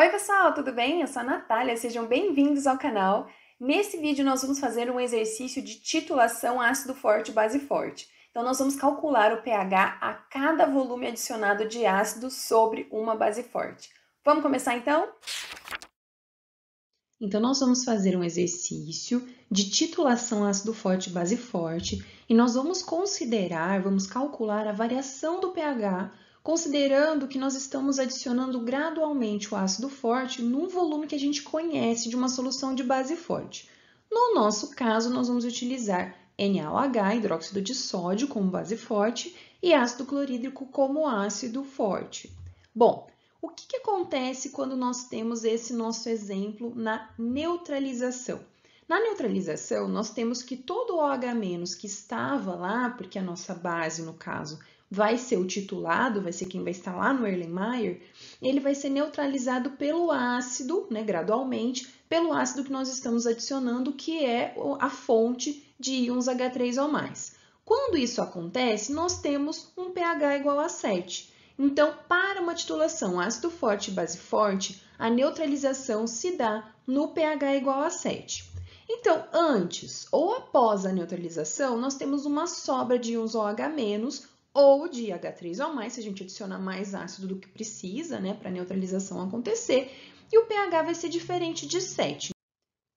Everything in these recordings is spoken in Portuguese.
Oi pessoal, tudo bem? Eu sou a Natália, sejam bem-vindos ao canal. Nesse vídeo nós vamos fazer um exercício de titulação ácido forte base forte. Então nós vamos calcular o pH a cada volume adicionado de ácido sobre uma base forte. Vamos começar então? Então nós vamos fazer um exercício de titulação ácido forte base forte e nós vamos considerar, vamos calcular a variação do pH considerando que nós estamos adicionando gradualmente o ácido forte num volume que a gente conhece de uma solução de base forte. No nosso caso, nós vamos utilizar NaOH, hidróxido de sódio, como base forte e ácido clorídrico como ácido forte. Bom, o que, que, acontece quando nós temos esse nosso exemplo na neutralização? Na neutralização, nós temos que todo o OH- que estava lá, porque a nossa base, no caso, vai ser o titulado, vai ser quem vai estar lá no Erlenmeyer, ele vai ser neutralizado pelo ácido, né, gradualmente, pelo ácido que nós estamos adicionando, que é a fonte de íons H3 ou mais. Quando isso acontece, nós temos um pH igual a 7. Então, para uma titulação ácido forte e base forte, a neutralização se dá no pH igual a 7. Então, antes ou após a neutralização, nós temos uma sobra de íons OH- ou de H3 ou mais, se a gente adicionar mais ácido do que precisa, né, para a neutralização acontecer, e o pH vai ser diferente de 7.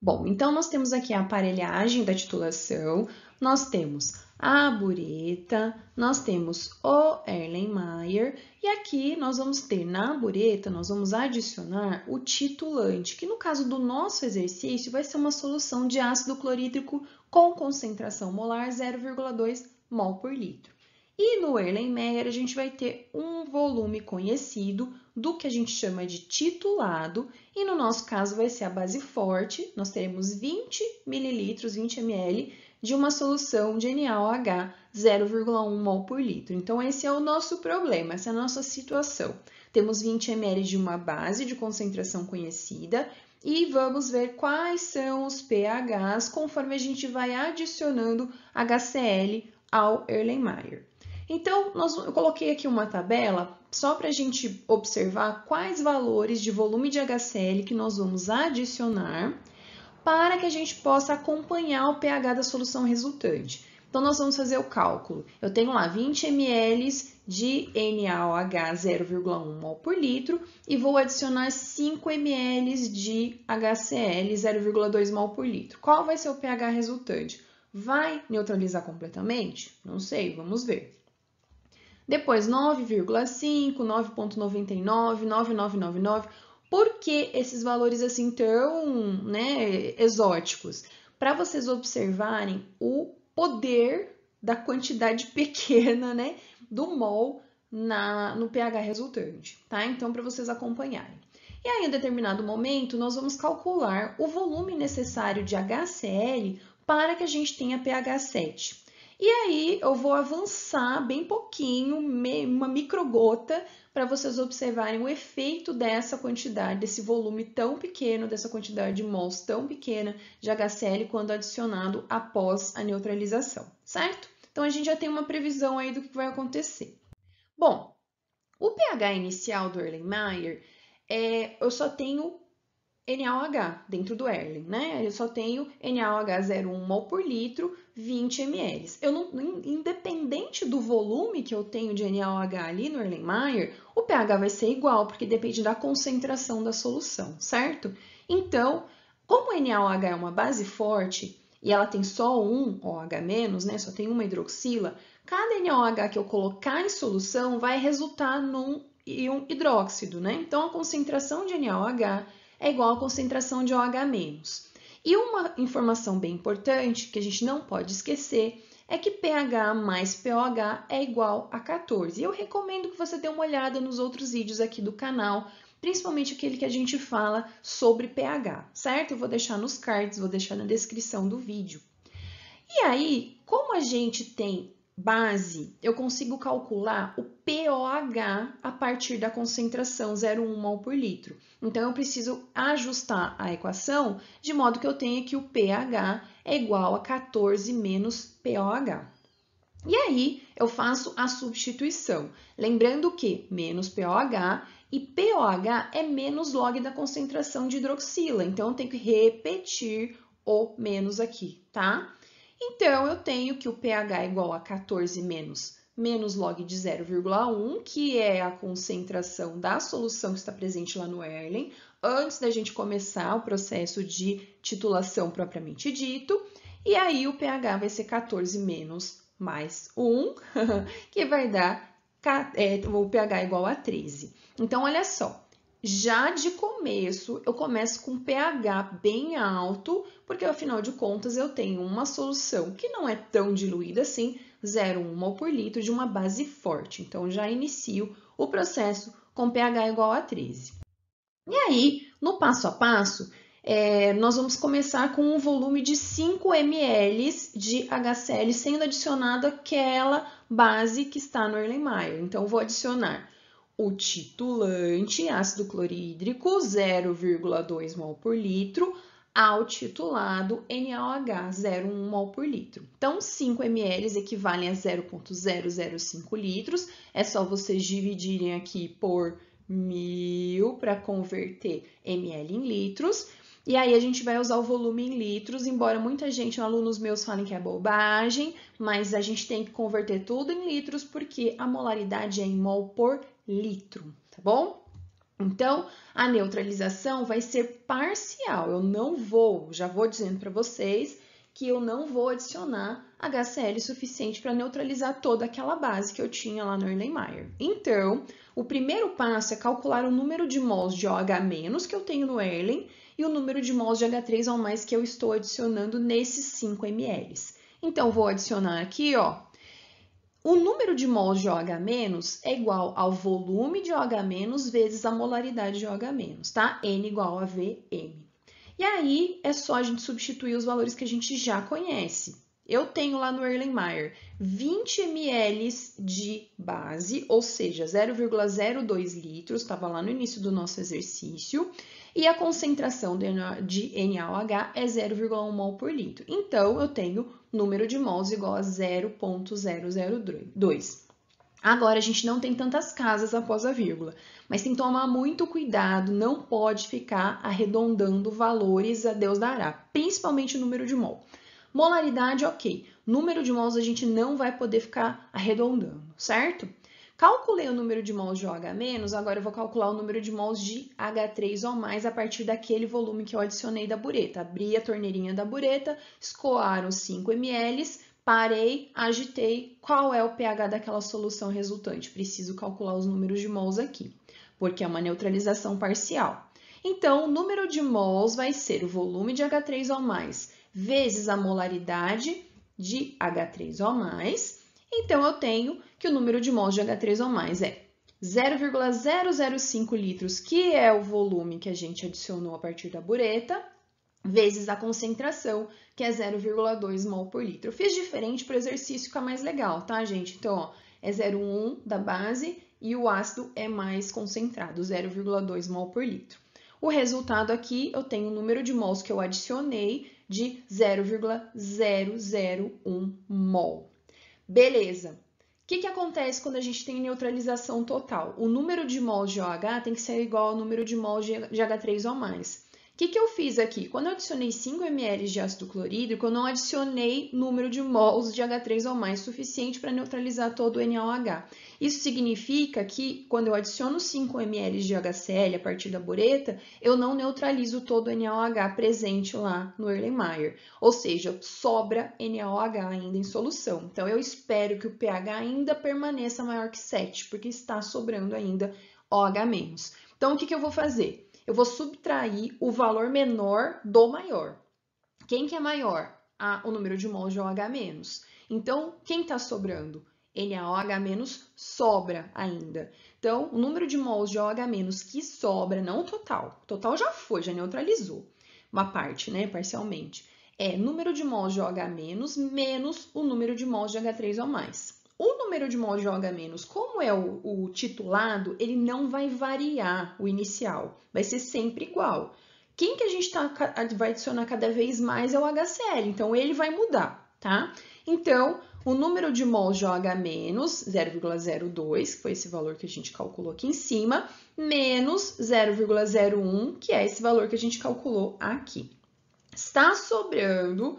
Bom, então nós temos aqui a aparelhagem da titulação, nós temos a bureta, nós temos o Erlenmeyer e aqui nós vamos ter na bureta, nós vamos adicionar o titulante, que no caso do nosso exercício vai ser uma solução de ácido clorídrico com concentração molar 0,2 mol por litro. E no Erlenmeyer, a gente vai ter um volume conhecido do que a gente chama de titulado, e no nosso caso vai ser a base forte, nós teremos 20 ml, 20 ml, de uma solução de NaOH 0,1 mol por litro. Então, esse é o nosso problema, essa é a nossa situação. Temos 20 ml de uma base de concentração conhecida e vamos ver quais são os pHs conforme a gente vai adicionando HCl ao Erlenmeyer. Então, nós, eu coloquei aqui uma tabela só para a gente observar quais valores de volume de HCl que nós vamos adicionar para que a gente possa acompanhar o pH da solução resultante. Então, nós vamos fazer o cálculo. Eu tenho lá 20 ml de NaOH 0,1 mol por litro e vou adicionar 5 ml de HCl 0,2 mol por litro. Qual vai ser o pH resultante? Vai neutralizar completamente? Não sei, vamos ver. Depois 9,5, 9,99, 9,999. Por que esses valores assim tão né, exóticos? Para vocês observarem o poder da quantidade pequena né, do mol na, no pH resultante, tá? Então, para vocês acompanharem. E aí, em determinado momento, nós vamos calcular o volume necessário de HCl para que a gente tenha pH 7. E aí eu vou avançar bem pouquinho, uma microgota, para vocês observarem o efeito dessa quantidade, desse volume tão pequeno, dessa quantidade de mols tão pequena de HCl quando adicionado após a neutralização, certo? Então a gente já tem uma previsão aí do que vai acontecer. Bom, o pH inicial do Erlenmeyer é, eu só tenho NaOH dentro do Erlen, né? Eu só tenho NaOH01 mol por litro, 20 ml. Eu não, independente do volume que eu tenho de NaOH ali no Erlenmeyer, o pH vai ser igual, porque depende da concentração da solução, certo? Então, como o NaOH é uma base forte e ela tem só um OH-, né? Só tem uma hidroxila, cada NaOH que eu colocar em solução vai resultar num íon hidróxido, né? Então, a concentração de NaOH é igual à concentração de OH-. E uma informação bem importante que a gente não pode esquecer é que pH mais pOH é igual a 14. E eu recomendo que você dê uma olhada nos outros vídeos aqui do canal, principalmente aquele que a gente fala sobre pH, certo? Eu vou deixar nos cards, vou deixar na descrição do vídeo. E aí, como a gente tem base, eu consigo calcular o pOH a partir da concentração 0,1 mol por litro. Então, eu preciso ajustar a equação de modo que eu tenha que o pH é igual a 14 menos pOH. E aí, eu faço a substituição. Lembrando que menos pOH e pOH é menos log da concentração de hidroxila. Então, eu tenho que repetir o menos aqui, tá? Então, eu tenho que o pH é igual a 14 menos menos log de 0,1, que é a concentração da solução que está presente lá no Erlen, antes da gente começar o processo de titulação propriamente dito. E aí, o pH vai ser 14 menos mais 1, que vai dar é, o pH é igual a 13. Então, olha só, já de começo, eu começo com pH bem alto, porque afinal de contas eu tenho uma solução que não é tão diluída assim, 0,1 mol por litro de uma base forte. Então já inicio o processo com pH igual a 13. E aí, no passo a passo, é, nós vamos começar com um volume de 5 ml de HCl, sendo adicionado aquela base que está no Erlenmeyer. Então, vou adicionar o titulante, ácido clorídrico 0,2 mol por litro, ao titulado NaOH 0,1 mol por litro. Então, 5 ml equivalem a 0,005 litros. É só vocês dividirem aqui por mil para converter ml em litros. E aí a gente vai usar o volume em litros, embora muita gente, alunos meus, falem que é bobagem, mas a gente tem que converter tudo em litros porque a molaridade é em mol por litro, tá bom? Então, a neutralização vai ser parcial. Eu não vou, já vou dizendo para vocês que eu não vou adicionar HCl suficiente para neutralizar toda aquela base que eu tinha lá no Erlenmeyer. Então, o primeiro passo é calcular o número de mols de OH- que eu tenho no Erlen e o número de mols de H3 ou mais que eu estou adicionando nesses 5 ml. Então, vou adicionar aqui, ó, o número de mols de OH- é igual ao volume de OH- vezes a molaridade de OH-, tá? N igual a Vm. E aí, é só a gente substituir os valores que a gente já conhece. Eu tenho lá no Erlenmeyer 20 ml de base, ou seja, 0,02 litros, estava lá no início do nosso exercício, e a concentração de NaOH é 0,1 mol por litro. Então, eu tenho número de mols igual a 0,002. Agora, a gente não tem tantas casas após a vírgula, mas tem que tomar muito cuidado, não pode ficar arredondando valores a Deus dará, principalmente o número de mol. Molaridade, ok. Número de mols a gente não vai poder ficar arredondando, certo? Calculei o número de mols de OH-, agora eu vou calcular o número de mols de H3 o mais a partir daquele volume que eu adicionei da bureta. Abri a torneirinha da bureta, escoaram 5 ml, parei, agitei, qual é o pH daquela solução resultante? Preciso calcular os números de mols aqui, porque é uma neutralização parcial. Então, o número de mols vai ser o volume de H3O+, vezes a molaridade de H3O+. Então, eu tenho que o número de mols de H3 o é 0,005 litros, que é o volume que a gente adicionou a partir da bureta, vezes a concentração, que é 0,2 mol por litro. Eu fiz diferente para o exercício ficar mais legal, tá, gente? Então, ó, é 0,1 da base e o ácido é mais concentrado, 0,2 mol por litro. O resultado aqui, eu tenho o número de mols que eu adicionei de 0,001 mol. Beleza. O que, que acontece quando a gente tem neutralização total? O número de mols de OH tem que ser igual ao número de mols de H3O+ que, que eu fiz aqui? Quando eu adicionei 5 ml de ácido clorídrico, eu não adicionei número de mols de H3 ou mais suficiente para neutralizar todo o NaOH. Isso significa que quando eu adiciono 5 ml de HCl a partir da bureta, eu não neutralizo todo o NaOH presente lá no Erlenmeyer. Ou seja, sobra NaOH ainda em solução. Então, eu espero que o pH ainda permaneça maior que 7, porque está sobrando ainda OH-. Então, o que, que eu vou fazer? eu vou subtrair o valor menor do maior. Quem que é maior? o número de mols de OH-. Então, quem está sobrando? NaOH- sobra ainda. Então, o número de mols de OH- que sobra, não o total, o total já foi, já neutralizou uma parte, né, parcialmente, é número de mols de OH- menos o número de mols de H3O+. O número de mol de OH-, como é o, o titulado, ele não vai variar o inicial, vai ser sempre igual. Quem que a gente tá, vai adicionar cada vez mais é o HCl, então ele vai mudar, tá? Então, o número de mol de OH-, 0,02, que foi esse valor que a gente calculou aqui em cima, menos 0,01, que é esse valor que a gente calculou aqui. Está sobrando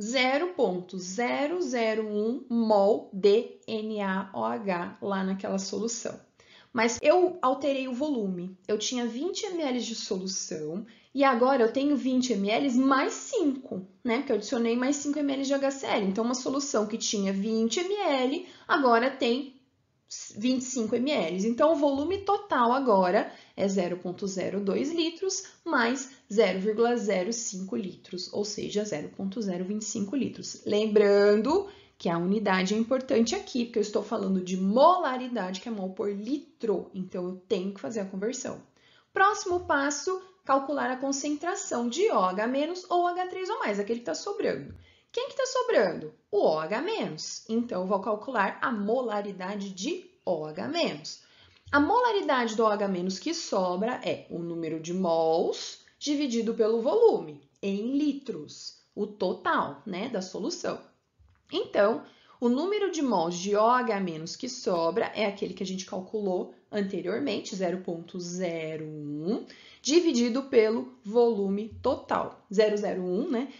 0.001 mol de NaOH lá naquela solução. Mas eu alterei o volume. Eu tinha 20 ml de solução e agora eu tenho 20 ml mais 5, né? Porque eu adicionei mais 5 ml de HCl. Então, uma solução que tinha 20 ml agora tem 25 ml. Então, o volume total agora é 0,02 litros mais 0,05 litros, ou seja, 0,025 litros. Lembrando que a unidade é importante aqui, porque eu estou falando de molaridade, que é mol por litro, então eu tenho que fazer a conversão. Próximo passo, calcular a concentração de OH- ou H3 o aquele que está sobrando. Quem que está sobrando? O OH-. Então, eu vou calcular a molaridade de OH-. A molaridade do OH- que sobra é o número de mols dividido pelo volume, em litros, o total né, da solução. Então, o número de mols de OH- que sobra é aquele que a gente calculou anteriormente, 0,01, dividido pelo volume total, 0,01, né?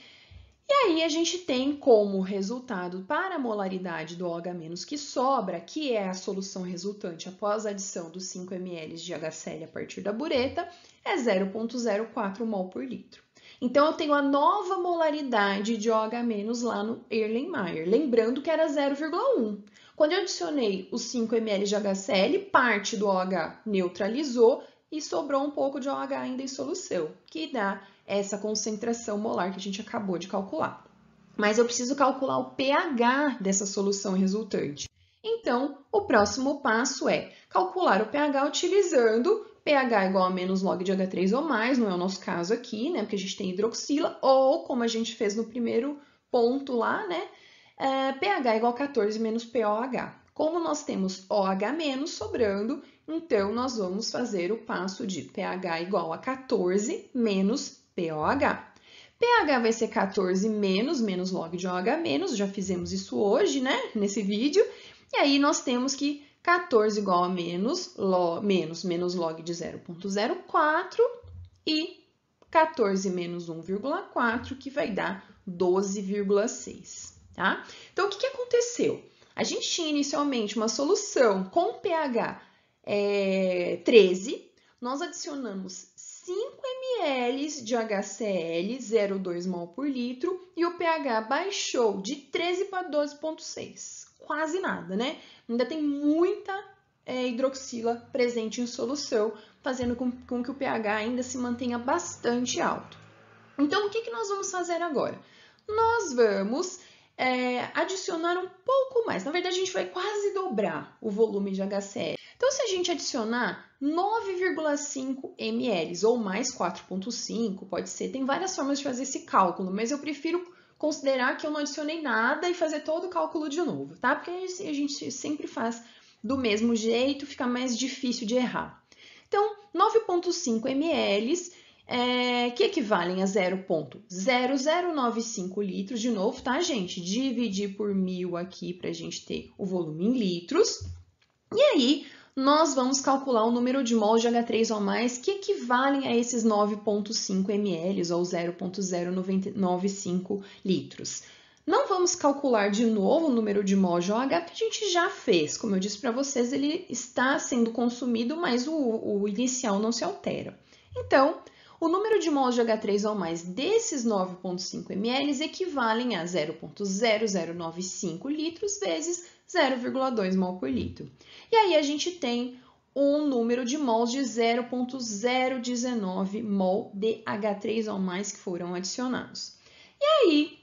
E aí a gente tem como resultado para a molaridade do OH- que sobra, que é a solução resultante após a adição dos 5 ml de HCl a partir da bureta, é 0,04 mol por litro. Então eu tenho a nova molaridade de OH- lá no Erlenmeyer, lembrando que era 0,1. Quando eu adicionei os 5 ml de HCl, parte do OH neutralizou e sobrou um pouco de OH ainda em solução, que dá essa concentração molar que a gente acabou de calcular. Mas eu preciso calcular o pH dessa solução resultante. Então, o próximo passo é calcular o pH utilizando pH igual a menos log de H3 ou mais, não é o nosso caso aqui, né? Porque a gente tem hidroxila, ou como a gente fez no primeiro ponto lá, né? É, pH igual a 14 menos POH. Como nós temos OH menos sobrando, então nós vamos fazer o passo de pH igual a 14 menos pOH. pH vai ser 14 menos, menos log de OH menos, já fizemos isso hoje, né, nesse vídeo. E aí nós temos que 14 igual a menos, menos, menos log de 0.04 e 14 menos 1,4, que vai dar 12,6, tá? Então, o que, que aconteceu? A gente tinha inicialmente uma solução com pH é, 13, nós adicionamos 5 ml de HCl 0,2 mol por litro e o pH baixou de 13 para 12,6. Quase nada, né? Ainda tem muita é, hidroxila presente em solução, fazendo com, com, que o pH ainda se mantenha bastante alto. Então, o que, que nós vamos fazer agora? Nós vamos é, adicionar um pouco mais. Na verdade, a gente vai quase dobrar o volume de HCl. Então, se a gente adicionar 9,5 ml ou mais 4,5, pode ser, tem várias formas de fazer esse cálculo, mas eu prefiro considerar que eu não adicionei nada e fazer todo o cálculo de novo, tá? Porque a gente sempre faz do mesmo jeito, fica mais difícil de errar. Então, 9,5 ml é, que equivalem a 0,0095 litros, de novo, tá, gente? Dividir por mil aqui para a gente ter o volume em litros. E aí, nós vamos calcular o número de mols de H3O+, que equivalem a esses 9,5 ml ou 0,095 litros. Não vamos calcular de novo o número de mols de OH, que a gente já fez. Como eu disse para vocês, ele está sendo consumido, mas o, o inicial não se altera. Então, o número de mols de H3O+, desses 9,5 ml, equivalem a 0,0095 litros vezes 0,2 mol por litro. E aí a gente tem um número de mols de 0,019 mol de H3 ou mais que foram adicionados. E aí,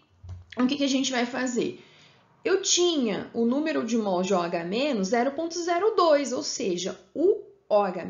o que, que a gente vai fazer? Eu tinha o número de mols de OH- 0,02, ou seja, o OH-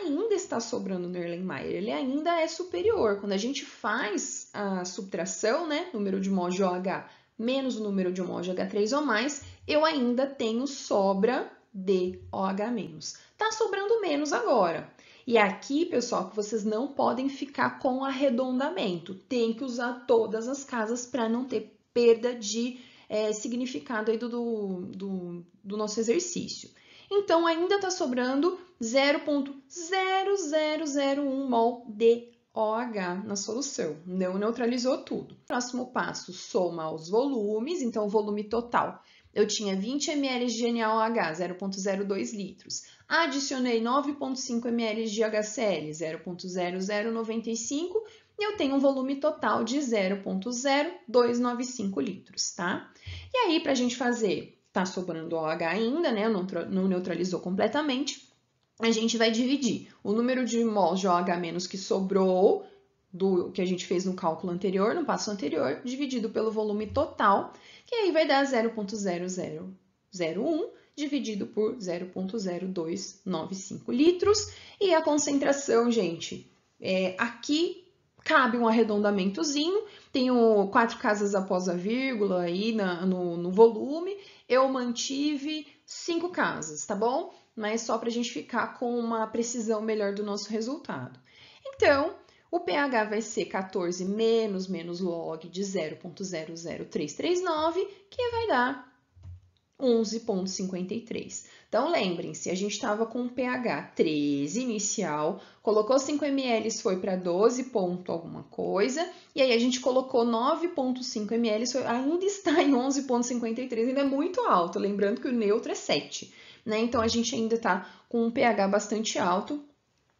ainda está sobrando no Erlenmeyer, ele ainda é superior. Quando a gente faz a subtração, né, número de mols de OH menos o número de mols de H3 ou mais, eu ainda tenho sobra de OH-. Está sobrando menos agora. E é aqui, pessoal, que vocês não podem ficar com arredondamento. Tem que usar todas as casas para não ter perda de é, significado aí do, do, do nosso exercício. Então, ainda está sobrando 0,0001 mol de OH na solução, não neutralizou tudo. Próximo passo, soma os volumes, então o volume total. Eu tinha 20 ml de NaOH, 0,02 litros. Adicionei 9,5 ml de HCl, 0,0095, e eu tenho um volume total de 0,0295 litros, tá? E aí, para a gente fazer, tá sobrando OH ainda, né? Não neutralizou completamente a gente vai dividir o número de mols de OH- que sobrou do que a gente fez no cálculo anterior, no passo anterior, dividido pelo volume total, que aí vai dar 0,0001 dividido por 0,0295 litros. E a concentração, gente, é, aqui cabe um arredondamentozinho, tenho quatro casas após a vírgula aí na, no, no volume, eu mantive cinco casas, tá bom? Mas só para a gente ficar com uma precisão melhor do nosso resultado. Então, o pH vai ser 14 menos menos log de 0.00339, que vai dar 11,53. Então, lembrem-se, a gente estava com um pH 13 inicial, colocou 5 ml, foi para 12 ponto alguma coisa, e aí a gente colocou 9,5 ml, foi, ainda está em 11,53, ainda é muito alto, lembrando que o neutro é 7, né? Então, a gente ainda está com um pH bastante alto,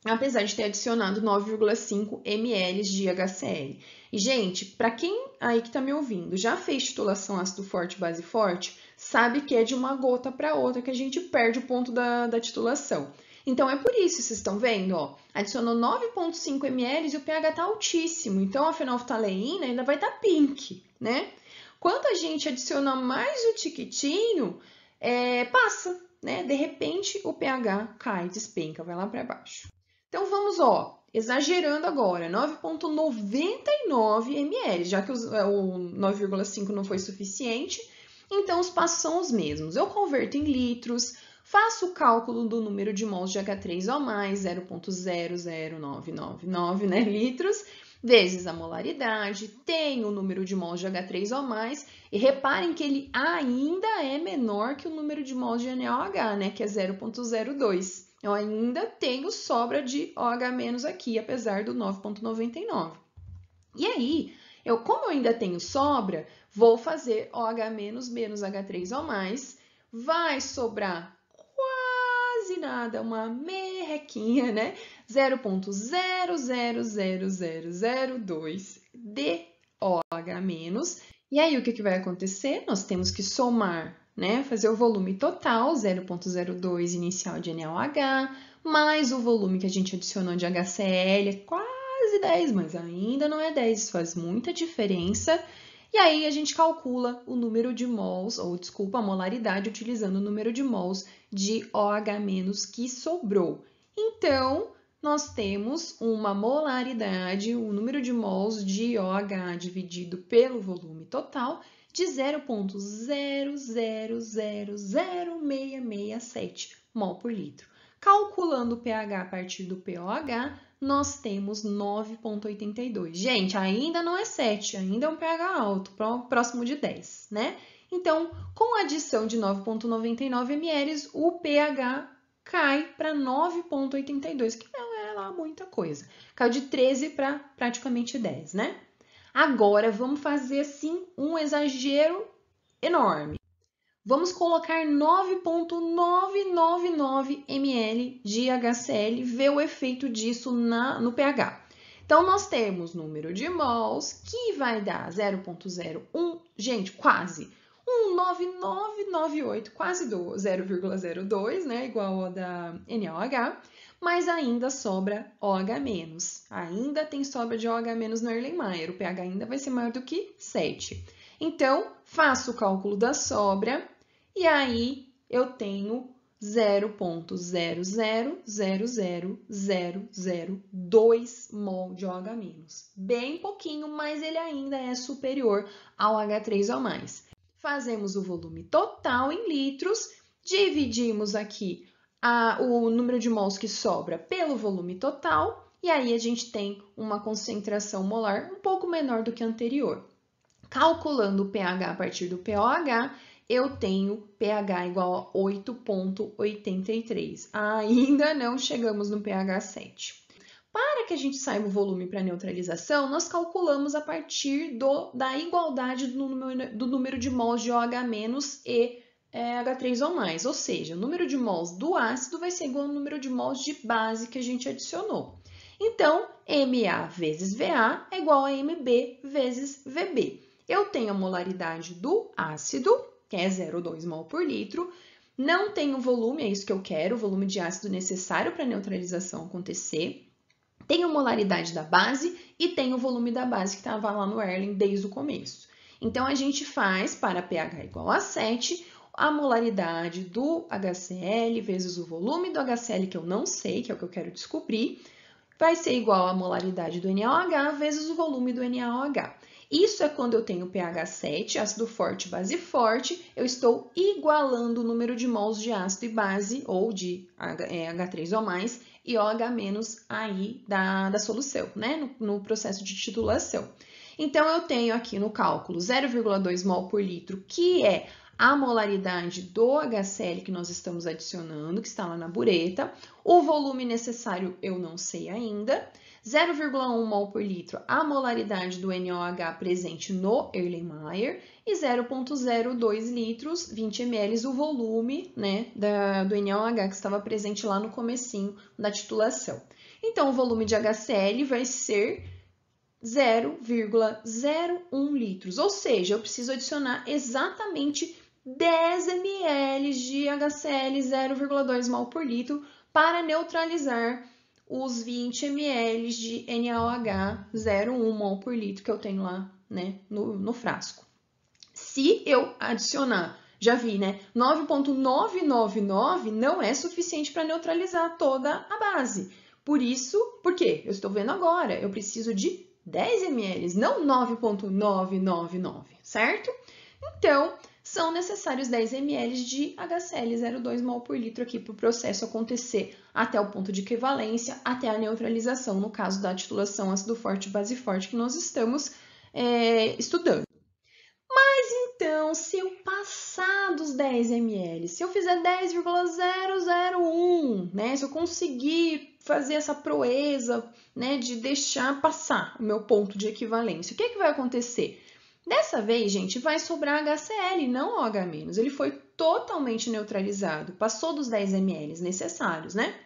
apesar de ter adicionado 9,5 ml de HCl. E, gente, para quem aí que está me ouvindo já fez titulação ácido forte-base forte, sabe que é de uma gota para outra que a gente perde o ponto da, da titulação. Então é por isso, vocês estão vendo, ó, adicionou 9,5 ml e o pH está altíssimo, então tá a fenolftaleína ainda vai estar tá pink, né? Quando a gente adiciona mais o tiquitinho, é, passa, né? De repente o pH cai, despenca, vai lá para baixo. Então vamos, ó, exagerando agora, 9,99 ml, já que é, o 9,5 não foi suficiente, então, os passos são os mesmos. Eu converto em litros, faço o cálculo do número de mols de H3O+, 0.00999 né, litros, vezes a molaridade, tenho o número de mols de H3O+, e reparem que ele ainda é menor que o número de mols de NOH, né, que é 0.02. Eu ainda tenho sobra de OH- aqui, apesar do 9.99. E aí, eu, como eu ainda tenho sobra, Vou fazer OH- menos H3O+, vai sobrar quase nada, uma merrequinha, né? 0.000002 de OH-. E aí, o que, que vai acontecer? Nós temos que somar, né? Fazer o volume total, 0.02 inicial de NaOH, mais o volume que a gente adicionou de HCl, quase 10, mas ainda não é 10, isso faz muita diferença. E aí a gente calcula o número de mols, ou desculpa, a molaridade, utilizando o número de mols de OH- que sobrou. Então, nós temos uma molaridade, o um número de mols de OH dividido pelo volume total de 0,000667 mol por litro. Calculando o pH a partir do pOH, nós temos 9,82. Gente, ainda não é 7, ainda é um pH alto, próximo de 10, né? Então, com a adição de 9,99 ml, o pH cai para 9,82, que não é lá muita coisa. Caiu de 13 para praticamente 10, né? Agora, vamos fazer, assim um exagero enorme vamos colocar 9,999 ml de HCl, ver o efeito disso na, no pH. Então, nós temos número de mols, que vai dar 0,01, gente, quase 1,9998, quase 0,02, né, igual ao da NaOH, mas ainda sobra OH-. Ainda tem sobra de OH- no Erlenmeyer, o pH ainda vai ser maior do que 7. Então, faço o cálculo da sobra, e aí eu tenho 0.0000002 mol de OH-. Bem pouquinho, mas ele ainda é superior ao H3O+. Fazemos o volume total em litros, dividimos aqui a, o número de mols que sobra pelo volume total, e aí a gente tem uma concentração molar um pouco menor do que a anterior. Calculando o pH a partir do POH, eu tenho pH igual a 8,83. Ainda não chegamos no pH 7. Para que a gente saiba o volume para neutralização, nós calculamos a partir do, da igualdade do número, do número de mols de OH- e é, H3 ou mais, ou seja, o número de mols do ácido vai ser igual ao número de mols de base que a gente adicionou. Então, MA vezes VA é igual a MB vezes VB. Eu tenho a molaridade do ácido que é 0,2 mol por litro. Não tem o volume, é isso que eu quero, o volume de ácido necessário para a neutralização acontecer. Tem a molaridade da base e tem o volume da base que estava lá no Erlen desde o começo. Então, a gente faz para pH igual a 7, a molaridade do HCl vezes o volume do HCl, que eu não sei, que é o que eu quero descobrir, vai ser igual à molaridade do NaOH vezes o volume do NaOH. Isso é quando eu tenho pH 7, ácido forte, base forte, eu estou igualando o número de mols de ácido e base, ou de H3O+, é, e OH- aí da, da solução, né? No, no processo de titulação. Então, eu tenho aqui no cálculo 0,2 mol por litro, que é a molaridade do HCl que nós estamos adicionando, que está lá na bureta. O volume necessário eu não sei ainda. 0,1 mol por litro a molaridade do NOH presente no Erlenmeyer e 0,02 litros, 20 ml, o volume né, da, do NOH que estava presente lá no comecinho da titulação. Então, o volume de HCl vai ser 0,01 litros, ou seja, eu preciso adicionar exatamente 10 ml de HCl 0,2 mol por litro para neutralizar os 20 ml de NaOH 0,1 mol por litro que eu tenho lá né, no, no frasco. Se eu adicionar, já vi, né, 9,999 não é suficiente para neutralizar toda a base. Por isso, por quê? Eu estou vendo agora, eu preciso de 10 ml, não 9,999, certo? Então, são necessários 10 ml de HCl02 mol por litro aqui para o processo acontecer até o ponto de equivalência, até a neutralização, no caso da titulação ácido forte-base forte que nós estamos é, estudando. Mas então, se eu passar dos 10 ml, se eu fizer 10,001, né, se eu conseguir fazer essa proeza né, de deixar passar o meu ponto de equivalência, o que, é que vai acontecer? Dessa vez, gente, vai sobrar HCl, não OH-. Ele foi totalmente neutralizado, passou dos 10 ml necessários, né?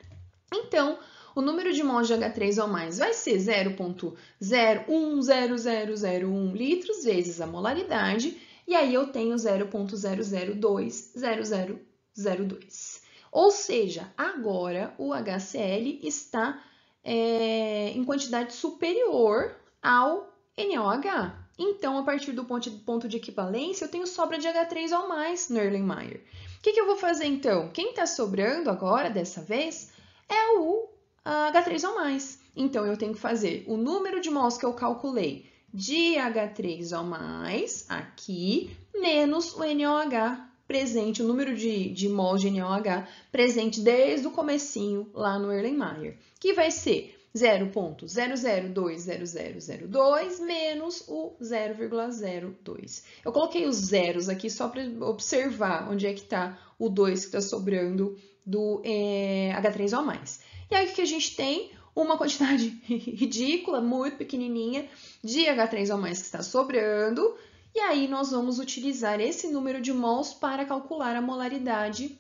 Então, o número de mols de H3 o mais vai ser 0.010001 litros vezes a molaridade, e aí eu tenho 0.0020002. Ou seja, agora o HCl está é, em quantidade superior ao NOH. Então, a partir do ponto de equivalência, eu tenho sobra de H3 ou mais no Erlenmeyer. O que, que, eu vou fazer então? Quem está sobrando agora, dessa vez, é o H3 ah, ou mais. Então, eu tenho que fazer o número de mols que eu calculei de H3 ou mais aqui, menos o NOH presente, o número de, de mols de NOH presente desde o comecinho lá no Erlenmeyer, que vai ser 0.0020002 menos o 0,02. Eu coloquei os zeros aqui só para observar onde é que está o 2 que está sobrando do é, eh, H3O+. E aí, o que a gente tem? Uma quantidade ridícula, muito pequenininha, de H3O+, que está sobrando. E aí, nós vamos utilizar esse número de mols para calcular a molaridade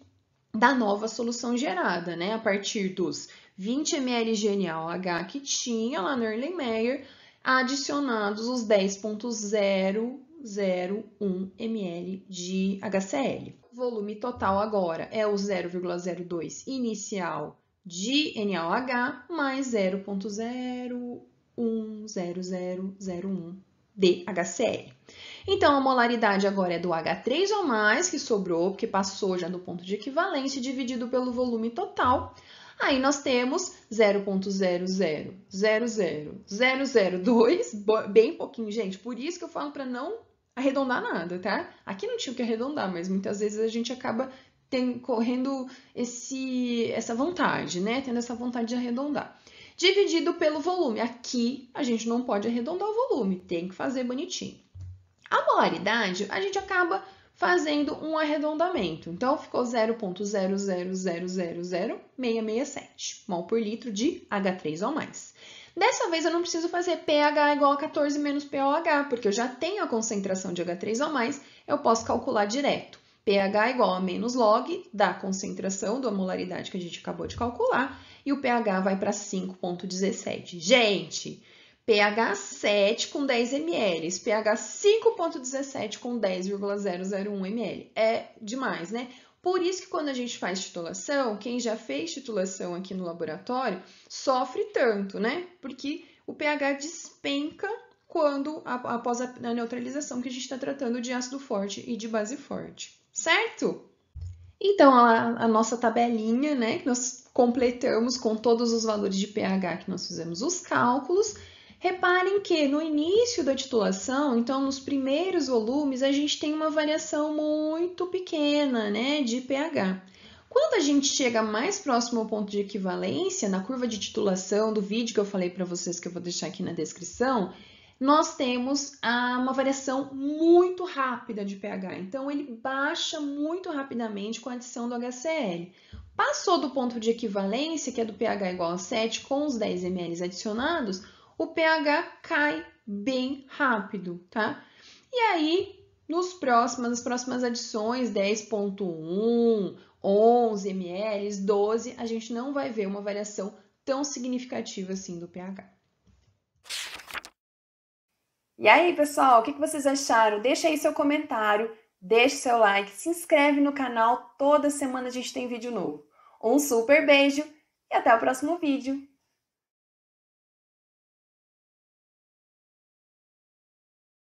da nova solução gerada, né? A partir dos 20 ml de GNAOH que tinha lá no Erlenmeyer, adicionados os 10.001 ml de HCl. Volume total agora é o 0,02 inicial de NaOH mais 0.010001 de HCl. Então, a molaridade agora é do h 3 mais, que sobrou, porque passou já do ponto de equivalência, dividido pelo volume total. Aí nós temos 0.0000002, bem pouquinho, gente. Por isso que eu falo para não arredondar nada, tá? Aqui não tinha que arredondar, mas muitas vezes a gente acaba tem, correndo esse, essa vontade, né? Tendo essa vontade de arredondar. Dividido pelo volume. Aqui a gente não pode arredondar o volume, tem que fazer bonitinho. A molaridade a gente acaba fazendo um arredondamento. Então, ficou 0.0000667 mol por litro de H3 ou mais. Dessa vez, eu não preciso fazer pH igual a 14 menos pOH, porque eu já tenho a concentração de H3 ou mais, eu posso calcular direto. pH igual a menos log da concentração, da molaridade que a gente acabou de calcular, e o pH vai para 5.17. Gente, pH 7 com 10 ml, pH 5.17 com 10,001 ml. É demais, né? Por isso que quando a gente faz titulação, quem já fez titulação aqui no laboratório sofre tanto, né? Porque o pH despenca quando após a neutralização que a gente está tratando de ácido forte e de base forte, certo? Então, a, a, nossa tabelinha, né, que nós completamos com todos os valores de pH que nós fizemos os cálculos, Reparem que no início da titulação, então nos primeiros volumes, a gente tem uma variação muito pequena né, de pH. Quando a gente chega mais próximo ao ponto de equivalência, na curva de titulação do vídeo que eu falei para vocês, que eu vou deixar aqui na descrição, nós temos uma variação muito rápida de pH. Então, ele baixa muito rapidamente com a adição do HCl. Passou do ponto de equivalência, que é do pH igual a 7, com os 10 ml adicionados, o pH cai bem rápido, tá? E aí, nos próximos, nas próximas adições, 10.1, 11 ml, 12, a gente não vai ver uma variação tão significativa assim do pH. E aí, pessoal, o que vocês acharam? Deixa aí seu comentário, deixe seu like, se inscreve no canal, toda semana a gente tem vídeo novo. Um super beijo e até o próximo vídeo!